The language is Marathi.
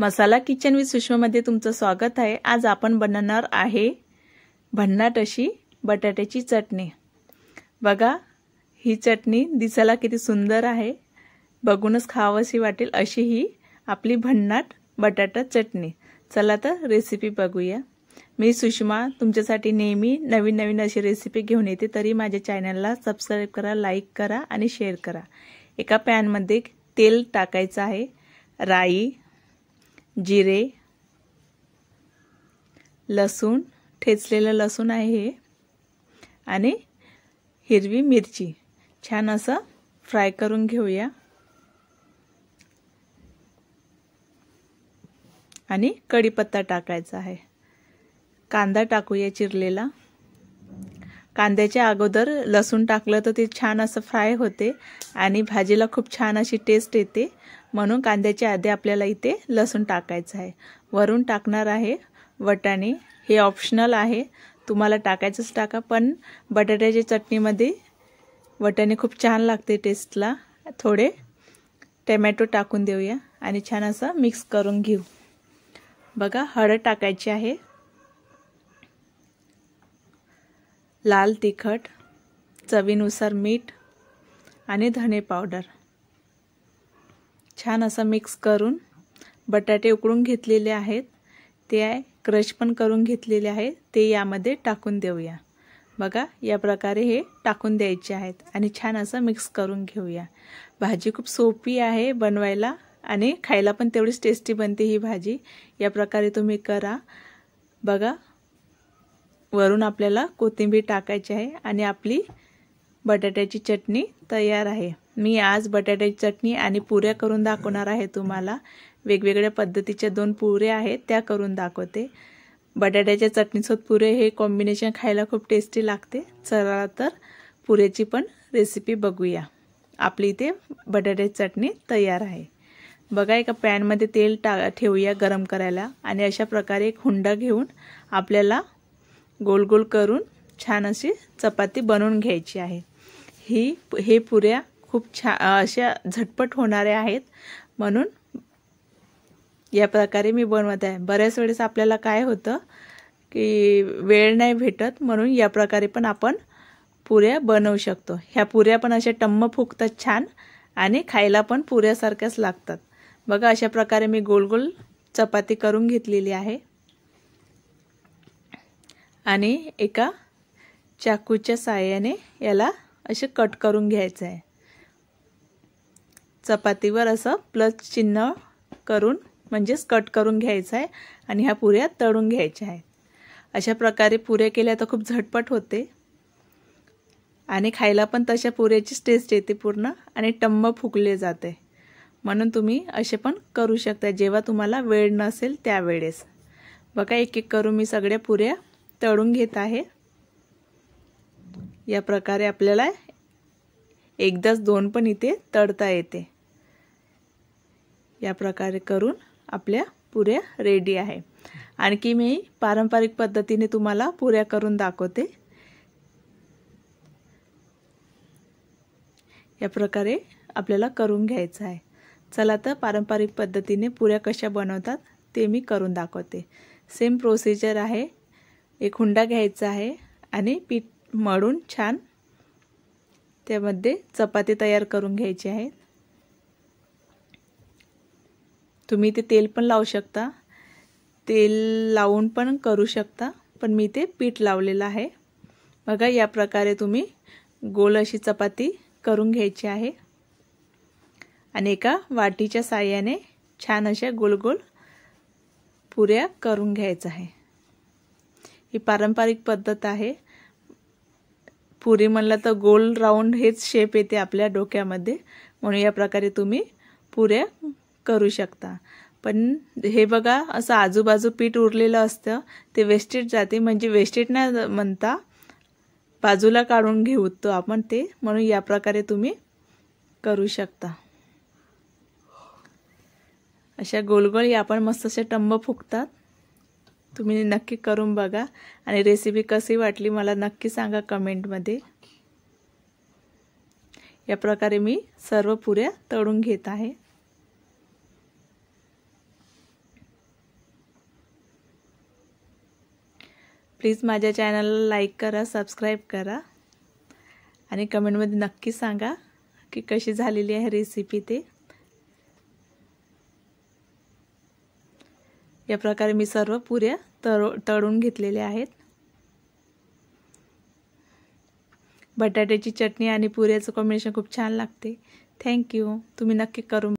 मसाला किचन विथ सुषमामध्ये तुमचं स्वागत आहे आज आपण बनवणार आहे भन्नाट अशी बटाट्याची चटणी बघा ही चटणी दिसायला किती सुंदर आहे बघूनच खावंशी वाटेल अशी ही आपली भन्नाट बटाटा चटणी चला तर रेसिपी बघूया मी सुषमा तुमच्यासाठी नेहमी नवीन नवीन अशी रेसिपी घेऊन येते तरी माझ्या चॅनलला सबस्क्राईब करा लाईक करा आणि शेअर करा एका पॅनमध्ये तेल टाकायचं आहे राई जिरे लसूण ठेचलेलं लसूण आहे हे आणि हिरवी मिरची छान असं फ्राय करून घेऊया आणि कढीपत्ता टाकायचा आहे कांदा टाकूया चिरलेला कांद्याच्या अगोदर लसूण टाकलं तर ते छान असं फ्राय होते आणि भाजीला खूप छान अशी टेस्ट येते म्हणून कांद्याच्या आधी आपल्याला इथे लसूण टाकायचं आहे वरून टाकणार आहे वटाणे हे ऑप्शनल आहे तुम्हाला टाकायचंच टाका पण बटाट्याच्या चटणीमध्ये वटाणे खूप छान लागते टेस्टला थोडे टमॅटो टाकून देऊया आणि छान असं मिक्स करून घेऊ बघा हळद टाकायची आहे लाल तिखट चवीनुसार मीठ आणि धने पावडर छान असं मिक्स करून बटाटे उकळून घेतलेले आहेत ते आहे क्रश पण करून घेतलेले आहे ते यामध्ये टाकून देऊया बघा या प्रकारे हे टाकून द्यायचे आहेत आणि छान असं मिक्स करून घेऊया भाजी खूप सोपी आहे बनवायला आणि खायला पण तेवढीच टेस्टी बनते ही भाजी या प्रकारे तुम्ही करा बघा वरून आपल्याला कोथिंबीर टाकायची आहे आणि आपली बटाट्याची चटणी तयार आहे मी आज बटाट्याची चटणी आणि पुऱ्या करून दाखवणार आहे तुम्हाला वेगवेगळ्या पद्धतीच्या दोन पुऱ्या आहेत त्या करून दाखवते बटाट्याच्या चटणीसोबत पुरे हे कॉम्बिनेशन खायला खूप टेस्टी लागते चला तर पुऱ्याची पण रेसिपी बघूया आपली इथे बटाट्याची चटणी तयार आहे बघा एका पॅनमध्ये तेल टा ठेवूया गरम करायला आणि अशा प्रकारे एक हुंडा घेऊन आपल्याला गोल गोल करून छान अशी चपाती बनवून घ्यायची आहे ही हे पुऱ्या खूप छा अशा झटपट होणाऱ्या आहेत म्हणून या प्रकारे मी बनवत आहे बऱ्याच वेळेस आपल्याला काय होतं की वेळ नाही भेटत म्हणून या प्रकारे पण आपण पुऱ्या बनवू शकतो ह्या पुऱ्या पण अशा टम्म फुकतात छान आणि खायला पण पुऱ्यासारख्याच लागतात बघा अशा प्रकारे मी गोल गोल चपाती करून घेतलेली आहे आणि एका चाकूच्या साह्याने याला असे कट करून घ्यायचं आहे चपातीवर असं प्लस चिन्ह करून म्हणजेच कट करून घ्यायचं आहे आणि ह्या पुऱ्या तळून घ्यायच्या आहेत अशा प्रकारे पुऱ्या केल्या तर खूप झटपट होते आणि खायला पण तशा पुऱ्याचीच टेस्ट येते पूर्ण आणि टम्म फुगले जाते म्हणून तुम्ही असे पण करू शकता जेव्हा तुम्हाला वेळ नसेल त्यावेळेस बघा एक एक करू मी सगळ्या पुऱ्या तळून घेत आहे या प्रकारे आपल्याला एकदाच दोन पण इथे तळता येते या प्रकारे करून आपल्या पुऱ्या रेडी आहे आणखी मी पारंपरिक पद्धतीने तुम्हाला पुऱ्या करून दाखवते या प्रकारे आपल्याला करून घ्यायचं आहे चला तर पारंपरिक पद्धतीने पुऱ्या कशा बनवतात ते मी करून दाखवते सेम प्रोसिजर आहे एक हुंडा घ्यायचा आहे आणि पीठ मळून छान त्यामध्ये चपाती तयार करून घ्यायची आहेत तुम्ही ते तेल पण लावू शकता तेल लावून पण करू शकता पण मी ते पीठ लावलेलं आहे बघा या प्रकारे तुम्ही गोल अशी चपाती करून घ्यायची आहे आणि एका वाटीच्या साह्याने छान अशा गोल गोल पुऱ्या करून घ्यायचं आहे ही पारंपरिक पद्धत आहे पुरी म्हणलं तर गोल राऊंड हेच शेप येते आपल्या डोक्यामध्ये म्हणून या प्रकारे तुम्ही पुऱ्या करू शकता पण हे बघा असं आजूबाजू पीठ उरलेलं असतं ते वेस्टेड जाते म्हणजे वेस्टेड न म्हणता बाजूला काढून घेऊ तो आपण ते म्हणून या प्रकारे तुम्ही करू शकता अशा गोलगोल आपण मस्त असे टंब फुकतात तुम्ही नक्की करून बघा आणि रेसिपी कशी वाटली मला नक्की सांगा कमेंटमध्ये या प्रकारे मी सर्व पुऱ्या तळून घेत आहे प्लीज माझ्या चॅनलला लाईक करा सबस्क्राईब करा आणि कमेंटमध्ये नक्की सांगा की कशी झालेली आहे रेसिपी ते या प्रकारे मी सर्व पुऱ्या तळ तळून घेतलेल्या आहेत बटाट्याची चटणी आणि पुऱ्याचं कॉम्बिनेशन खूप छान लागते थँक्यू तुम्ही नक्की करून